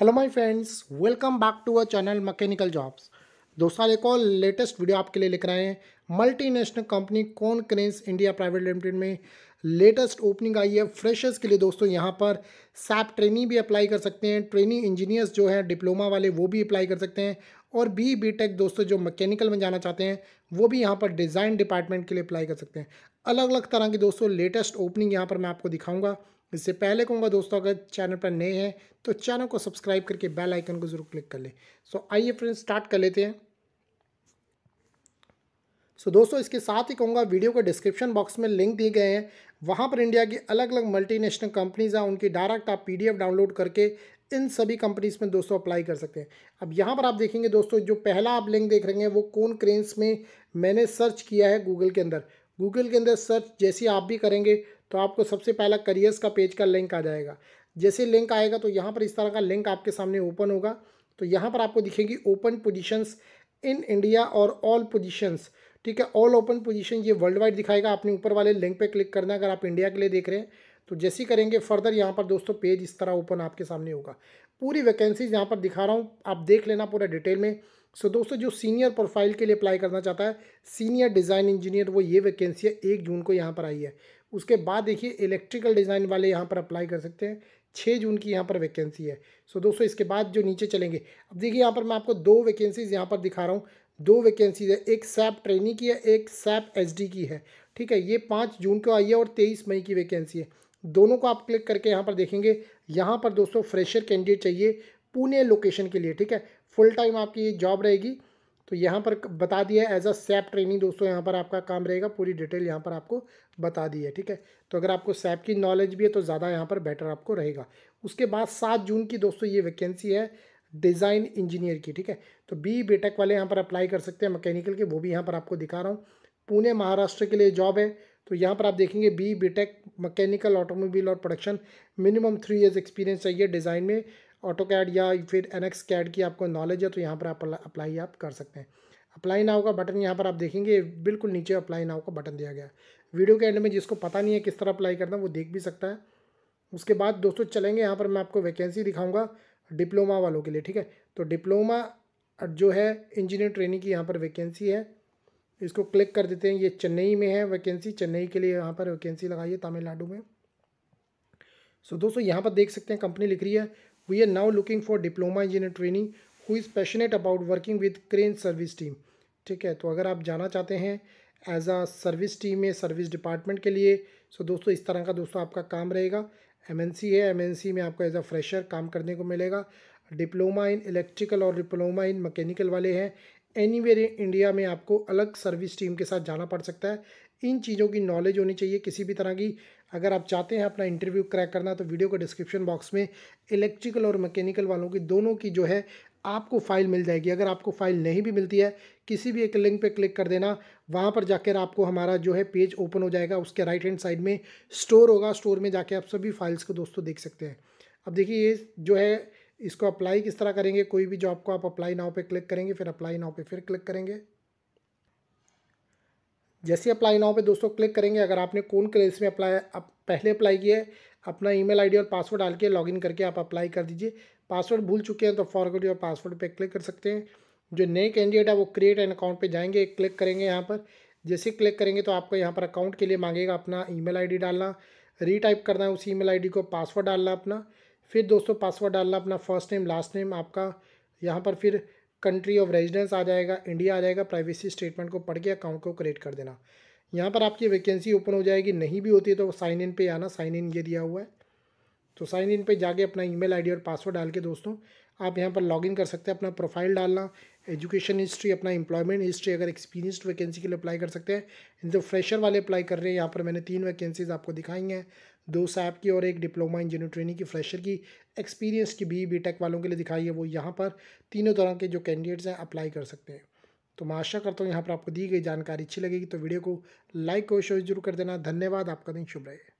Hello my friends welcome back to our channel mechanical jobs दोस्तों एक और latest video आपके लिए लेकर आए हैं multinational company Konecranes India private limited में लेटेस्ट ओपनिंग आई है फ्रेशर्स के लिए दोस्तों यहाँ पर सैप ट्रेनी भी अप्लाई कर सकते हैं ट्रेनी इंजीनियर्स जो हैं डिप्लोमा वाले वो भी अप्लाई कर सकते हैं और बी बी टेक दोस्तों जो मैकेनिकल में जाना चाहते हैं वो भी यहाँ पर डिज़ाइन डिपार्टमेंट के लिए अप्लाई कर सकते हैं अलग अलग तरह की दोस्तों लेटेस्ट ओपनिंग यहाँ पर मैं आपको दिखाऊंगा इससे पहले कहूँगा दोस्तों अगर चैनल पर नए हैं तो चैनल को सब्सक्राइब करके बेल आइकन को जरूर क्लिक कर लें सो आइए फ्रेंड्स स्टार्ट कर लेते हैं सो दोस्तों इसके साथ ही कहूँगा वीडियो के डिस्क्रिप्शन बॉक्स में लिंक दिए गए हैं वहाँ पर इंडिया की अलग अलग मल्टीनेशनल कंपनीज हैं उनकी डायरेक्ट आप पीडीएफ डाउनलोड करके इन सभी कंपनीज में दोस्तों अप्लाई कर सकते हैं अब यहाँ पर आप देखेंगे दोस्तों जो पहला आप लिंक देख रहे हैं वो कौन क्रेंस में मैंने सर्च किया है गूगल के अंदर गूगल के अंदर सर्च जैसे आप भी करेंगे तो आपको सबसे पहला करियर्स का पेज का लिंक आ जाएगा जैसे लिंक आएगा तो यहाँ पर इस तरह का लिंक आपके सामने ओपन होगा तो यहाँ पर आपको दिखेगी ओपन पोजिशंस इन इंडिया और ऑल पोजिशंस ठीक है ऑल ओपन पोजिशन ये वर्ल्ड वाइड दिखाएगा आपने ऊपर वाले लिंक पे क्लिक करना अगर आप इंडिया के लिए देख रहे हैं तो जैसे ही करेंगे फर्दर यहाँ पर दोस्तों पेज इस तरह ओपन आपके सामने होगा पूरी वैकेंसीज यहाँ पर दिखा रहा हूँ आप देख लेना पूरा डिटेल में सो so, दोस्तों जो सीनियर प्रोफाइल के लिए अप्लाई करना चाहता है सीनियर डिज़ाइन इंजीनियर वो ये वैकेंसी है एक जून को यहाँ पर आई है उसके बाद देखिए इलेक्ट्रिकल डिज़ाइन वाले यहाँ पर अप्लाई कर सकते हैं छः जून की यहाँ पर वैकेंसी है सो so, दोस्तों इसके बाद जो नीचे चलेंगे अब देखिए यहाँ पर मैं आपको दो वैकेंसीज़ यहाँ पर दिखा रहा हूँ दो वैकेंसीज है एक सैप ट्रेनी की है एक सैप एच की है ठीक है ये पाँच जून को आई है और तेईस मई की वैकेंसी है दोनों को आप क्लिक करके यहाँ पर देखेंगे यहाँ पर दोस्तों फ्रेशर कैंडिडेट चाहिए पुणे लोकेशन के लिए ठीक है फुल टाइम आपकी ये जॉब रहेगी तो यहाँ पर बता दिया है एज अ सैप ट्रेनिंग दोस्तों यहाँ पर आपका काम रहेगा पूरी डिटेल यहाँ पर आपको बता दी है ठीक है तो अगर आपको सैप की नॉलेज भी है तो ज़्यादा यहाँ पर बेटर आपको रहेगा उसके बाद सात जून की दोस्तों ये वैकेंसी है डिज़ाइन इंजीनियर की ठीक है तो बी बेटेक वाले यहाँ पर अप्लाई कर सकते हैं मैकेनिकल के वो भी यहाँ पर आपको दिखा रहा हूँ पुणे महाराष्ट्र के लिए जॉब है तो यहाँ पर आप देखेंगे बी बीटेक मकैनिकल ऑटोमोबाइल और production minimum three years experience चाहिए डिज़ाइन में ऑटो कैड या फिर एन एक्स कैड की आपको नॉलेज है तो यहाँ पर आप अप्लाई आप कर सकते हैं अप्लाई नाव का बटन यहाँ पर आप देखेंगे बिल्कुल नीचे अप्लाई नाव का बटन दिया गया है वीडियो के एंड में जिसको पता नहीं है किस तरह अप्लाई करना वो देख भी सकता है उसके बाद दोस्तों चलेंगे यहाँ पर मैं आपको वैकेंसी दिखाऊँगा डिप्लोमा वालों के लिए ठीक है तो डिप्लोमा जो है इंजीनियर ट्रेनिंग की यहाँ पर वैकेंसी है इसको क्लिक कर देते हैं ये चेन्नई में है वैकेंसी चेन्नई के लिए यहाँ पर वैकेंसी लगाई है तमिलनाडु में सो so, दोस्तों यहाँ पर देख सकते हैं कंपनी लिख रही है We are now looking for diploma engineer trainee who is passionate about working with crane service team. ठीक है तो अगर आप जाना चाहते हैं एज आ सर्विस टीम में सर्विस डिपार्टमेंट के लिए सो so दोस्तों इस तरह का दोस्तों आपका काम रहेगा सी है सी में आपको एज आ फ्रेशर काम करने को मिलेगा डिप्लोमा इन इलेक्ट्रिकल और डिप्लोमा इन मैकेनिकल वाले हैं एनी वेयर इंडिया में आपको अलग सर्विस टीम के साथ जाना पड़ सकता है इन चीज़ों की नॉलेज होनी चाहिए किसी भी तरह की अगर आप चाहते हैं अपना इंटरव्यू क्रैक करना तो वीडियो के डिस्क्रिप्शन बॉक्स में इलेक्ट्रिकल और मैकेनिकल वालों की दोनों की जो है आपको फाइल मिल जाएगी अगर आपको फाइल नहीं भी मिलती है किसी भी एक लिंक पर क्लिक कर देना वहाँ पर जाकर आपको हमारा जो है पेज ओपन हो जाएगा उसके राइट हैंड साइड में स्टोर होगा स्टोर में जाके आप सभी फाइल्स को दोस्तों देख सकते हैं अब देखिए ये जो है इसको अप्लाई किस तरह करेंगे कोई भी जॉब को आप अप्लाई नाव पे क्लिक करेंगे फिर अप्लाई नाव पे फिर क्लिक करेंगे जैसे अप्लाई नाव पे दोस्तों क्लिक करेंगे अगर आपने कौन क्लेस में अप्लाई आप पहले अप्लाई किया है अपना ईमेल आईडी और पासवर्ड डाल के लॉगिन करके आप अप्लाई कर दीजिए पासवर्ड भूल चुके हैं तो फॉरवर्ड योर पासवर्ड पे क्लिक कर सकते हैं जो नए कैंडिडेट है वो क्रिएट एन अकाउंट पर जाएंगे क्लिक करेंगे यहाँ पर जैसे क्लिक करेंगे तो आपको यहाँ पर अकाउंट के लिए मांगेगा अपना ई मेल डालना रीटाइप करना है उसी ईमेल आईडी को पासवर्ड डालना अपना फिर दोस्तों पासवर्ड डालना अपना फर्स्ट नेम लास्ट नेम आपका यहाँ पर फिर कंट्री ऑफ रेजिडेंस आ जाएगा इंडिया आ जाएगा प्राइवेसी स्टेटमेंट को पढ़ के अकाउंट को क्रिएट कर देना यहाँ पर आपकी वैकेंसी ओपन हो जाएगी नहीं भी होती है तो साइन इन पे आना साइन इन ये दिया हुआ है तो साइन इन पे जाके अपना ईमेल आईडी और पासवर्ड डाल के दोस्तों आप यहाँ पर लॉगिन कर सकते हैं अपना प्रोफाइल डालना एजुकेशन हिस्ट्री अपना एम्प्लॉयमेंट हिस्ट्री अगर एक्सपीरियंस वैकेंसी के लिए अप्लाई कर सकते हैं जो फ्रेशर वाले अप्लाई कर रहे हैं यहाँ पर मैंने तीन वैकेंसीज आपको दिखाई हैं दो सैप की और एक डिप्लोमा इंजीनियर ट्रेनिंग की फ्रेशर की एक्सपीरियंस की बी बी टेक वालों के लिए दिखाई है वो यहाँ पर तीनों तरह के जो कैंडिडेट्स हैं अप्लाई कर सकते हैं तो मैं आशा करता हूँ यहाँ पर आपको दी गई जानकारी अच्छी लगेगी तो वीडियो को लाइक और शेयर जरूर कर देना धन्यवाद आपका दिन शुभ रहे